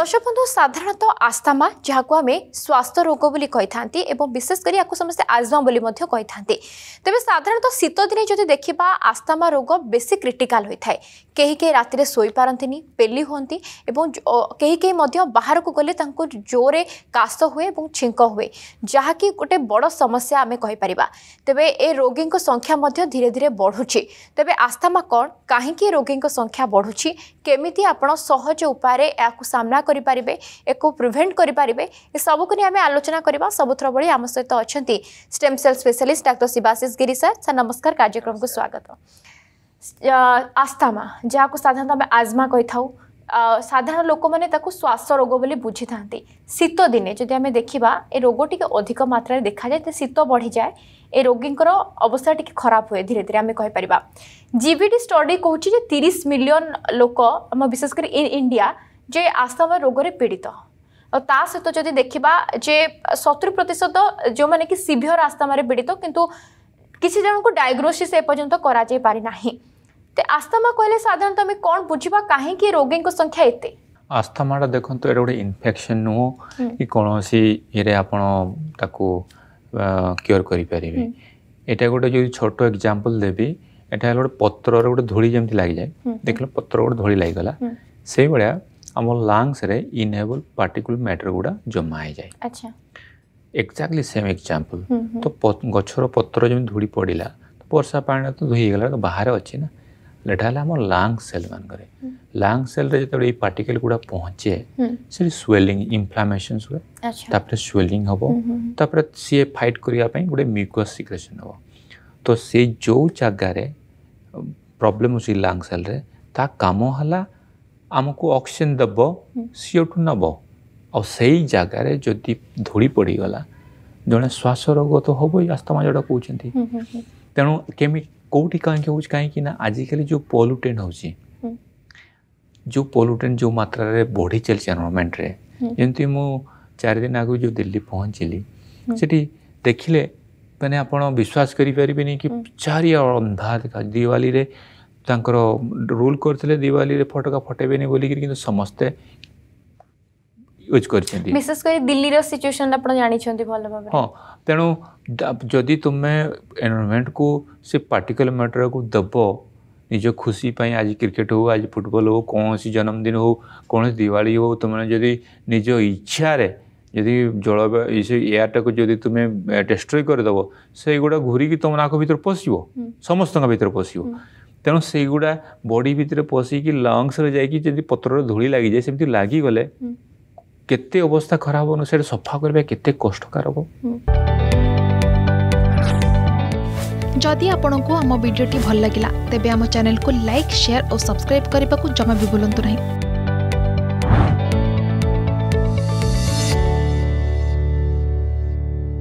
দর্শকবন্ধু সাধারণত আস্থামা যা আমি স্বাস্থ্য রোগ বলে কইথান্তি এবং বিশেষ করে ইয়াকু সমস্ত আজমা বলে মধ্য কইথান্তি তবে সাধারণত শীত দিনে যদি দেখা আস্থামা রোগ বেশি ক্রিটিকাল হয়ে থাকে কে কে রাতে শোইপারতিনি পেলি হুঁতি এবং কে কে মধ্য বাহারকু গলে তাঁকু জোরে কাশ হুয়ে এবং ছিঙ্ক হুয়ে যা কি গোটে বড় সমস্যা আমি কেপার তবে এ রোগী সংখ্যা মধ্য ধীরে ধীরে বড়ুছি তবে আস্থামা কণ কাহিকি রোগী সংখ্যা বড়ুছি কেমিতি আপনার সহজ উপায় এ সামনা करेंगे एक प्रिभेन्ट करें सबको नहीं आम आलोचना करवा सबुथर भाई आम सहित अच्छा stem cell specialist doctor Shivashish Giri sir sir नमस्कार कार्यक्रम को स्वागत आस्थामा जहाँ को साधारण आजमा कही था साधारण लोक मैंने श्वास रोग बोली बुझी था शीत दिन जदि आम देखा ए रोग टी अधिक मात्र देखा जाए तो शीत बढ़ी जाए ए रोगी अवस्था टी खराब हुए धीरे धीरे आम कहीपरिया जिबीडी स्टडी कहे मिलियन लोक आम विशेषकर इन इंडिया যে ଆସ୍ଥାମା ରୋଗରେ ପୀଡ଼ିତ ଆଉ ତା ସହିତ ଯଦି ଦେଖିବା ଯେ ସତୁରି ପ୍ରତିଶତ ଯେଉଁମାନେ କି ସିଭିଅର ଆସ୍ଥାମାରେ ପୀଡ଼ିତ କିନ୍ତୁ କିଛି ଜଣଙ୍କୁ ଡାଇଗ୍ନୋସିସ୍ ଏପର୍ଯ୍ୟନ୍ତ କରାଯାଇ ପାରିନାହିଁ ତ ଆସ୍ଥାମା କହିଲେ ସାଧାରଣତଃ ଆମେ କ'ଣ ବୁଝିବା କାହିଁକି ରୋଗୀଙ୍କ ସଂଖ୍ୟା ଏତେ ଆସ୍ଥାମାଟା ଦେଖନ୍ତୁ ଏଇଟା ଗୋଟେ ଇନଫେକ୍ସନ୍ ନୁହଁ କି କୌଣସି ଇଏରେ ଆପଣ ତାକୁ କ୍ୟୋର କରିପାରିବେ ଏଇଟା ଗୋଟେ ଯଦି ଛୋଟ ଏକ୍ଜାମ୍ପଲ୍ ଦେବି ଏଇଟା ହେଲା ଗୋଟେ ପତ୍ରର ଗୋଟେ ଧୂଳି ଯେମିତି ଲାଗିଯାଏ ଦେଖିଲ ପତ୍ର ଗୋଟେ ଧୂଳି ଲାଗିଗଲା ସେଇଭଳିଆ ଆମ ଲାଙ୍ଗସରେ ଇନହେବଲ୍ ପାର୍ଟିକୁଲ ମ୍ୟାଟର ଗୁଡ଼ା ଜମା ହେଇଯାଏ ଏକ୍ଜାକ୍ଟଲି ସେମ୍ ଏକ୍ଜାମ୍ପଲ୍ ତ ଗଛର ପତ୍ର ଯେମିତି ଧୂଳି ପଡ଼ିଲା ବର୍ଷା ପାଣିରେ ତ ଧୋଇ ହେଇଗଲା ତ ବାହାରେ ଅଛି ନା ଏଇଟା ହେଲା ଆମ ଲାଙ୍ଗ ସେଲ୍ ମାନଙ୍କରେ ଲାଙ୍ଗ ସେଲ୍ରେ ଯେତେବେଳେ ଏଇ ପାର୍ଟିକେଲ୍ ଗୁଡ଼ା ପହଞ୍ଚେ ସେଠି ସ୍ୱେଲିଂ ଇନଫ୍ଲାମେସନ୍ସ ହୁଏ ତାପରେ ସ୍ୱେଲିଂ ହେବ ତାପରେ ସିଏ ଫାଇଟ୍ କରିବା ପାଇଁ ଗୋଟେ ମ୍ୟୁକସ୍ ସିକ୍ରେସନ୍ ହେବ ତ ସେଇ ଯେଉଁ ଜାଗାରେ ପ୍ରୋବ୍ଲେମ୍ ଅଛି ଲାଙ୍ଗ ସେଲ୍ରେ ତା କାମ ହେଲା ଆମକୁ ଅକ୍ସିଜେନ୍ ଦେବ ସିଓ ଟୁ ନେବ ଆଉ ସେଇ ଜାଗାରେ ଯଦି ଧୂଳି ପଡ଼ିଗଲା ଜଣେ ଶ୍ୱାସ ରୋଗ ତ ହେବ ଏଇ ଆସ୍ତମା ଯେଉଁଟା କହୁଛନ୍ତି ତେଣୁ କେମି କେଉଁଠି କାହିଁକି ହେଉଛି କାହିଁକି ନା ଆଜିକାଲି ଯେଉଁ ପଲ୍ୟୁଟେଣ୍ଟ ହେଉଛି ଯେଉଁ ପଲ୍ୟୁଟେଣ୍ଟ ଯେଉଁ ମାତ୍ରାରେ ବଢ଼ି ଚାଲିଛି ଏନଭାରମେଣ୍ଟରେ ଯେମିତି ମୁଁ ଚାରିଦିନ ଆଗରୁ ଯେଉଁ ଦିଲ୍ଲୀ ପହଞ୍ଚିଲି ସେଠି ଦେଖିଲେ ମାନେ ଆପଣ ବିଶ୍ୱାସ କରିପାରିବେନି କି ଚାରି ଅନ୍ଧାର ଦିୱାଲିରେ ତାଙ୍କର ରୁଲ୍ କରିଥିଲେ ଦିୱାଲିରେ ଫଟୋକା ଫଟେଇବେନି ବୋଲିକିରି କିନ୍ତୁ ସମସ୍ତେ ୟୁଜ୍ କରିଛନ୍ତି ବିଶେଷ କରି ଦିଲ୍ଲୀର ସିଚୁଏସନ୍ ଆପଣ ଜାଣିଛନ୍ତି ଭଲ ଭାବରେ ହଁ ତେଣୁ ଯଦି ତୁମେ ଏନ୍ଭାରମେଣ୍ଟକୁ ସେ ପାର୍ଟିକୁଲ ମ୍ୟାଟରକୁ ଦେବ ନିଜ ଖୁସି ପାଇଁ ଆଜି କ୍ରିକେଟ୍ ହେଉ ଆଜି ଫୁଟବଲ୍ ହେଉ କୌଣସି ଜନ୍ମଦିନ ହେଉ କୌଣସି ଦିୱାଳି ହେଉ ତୁମେ ଯଦି ନିଜ ଇଚ୍ଛାରେ ଯଦି ଜଳବାୟୁ ସେ ଏୟାରଟାକୁ ଯଦି ତୁମେ ଡେଷ୍ଟ୍ରୟ କରିଦେବ ସେଇଗୁଡ଼ା ଘୁରିକି ତୁମ ନାକ ଭିତରେ ପଶିବ ସମସ୍ତଙ୍କ ଭିତରେ ପଶିବ ତେଣୁ ସେଇଗୁଡ଼ା ବଡ଼ି ଭିତରେ ପଶିକି ଲଙ୍ଗସରେ ଯାଇକି ଯଦି ପତ୍ରରେ ଧୂଳି ଲାଗିଯାଏ ସେମିତି ଲାଗିଗଲେ କେତେ ଅବସ୍ଥା ଖରାପ ହେବନି ସେଇଟା ସଫା କରିବା କେତେ କଷ୍ଟକର ହେବ ଯଦି ଆପଣଙ୍କୁ ଆମ ଭିଡ଼ିଓଟି ଭଲ ଲାଗିଲା ତେବେ ଆମ ଚ୍ୟାନେଲକୁ ଲାଇକ୍ ସେୟାର ଓ ସବସ୍କ୍ରାଇବ୍ କରିବାକୁ ଜମା ବି ଭୁଲନ୍ତୁ ନାହିଁ